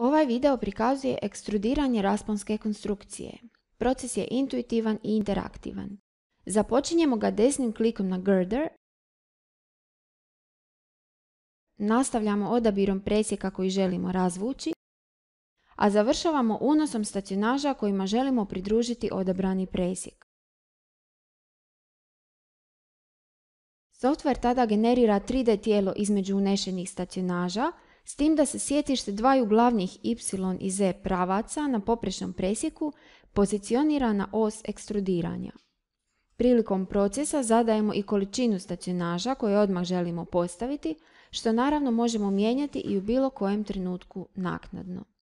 Ovaj video prikazuje ekstrudiranje rasponske konstrukcije. Proces je intuitivan i interaktivan. Započinjemo ga desnim klikom na girder. Nastavljamo odabirom presjeka koji želimo razvući, a završavamo unosom stacionaža kojima želimo pridružiti odabrani presjek. Software tada generira 3D tijelo između unešenih stacionaža, s tim da se sjetište dvaju glavnih y i z pravaca na poprečnom presjeku pozicionira na os ekstrudiranja. Prilikom procesa zadajemo i količinu stacionaža koju odmah želimo postaviti, što naravno možemo mijenjati i u bilo kojem trenutku naknadno.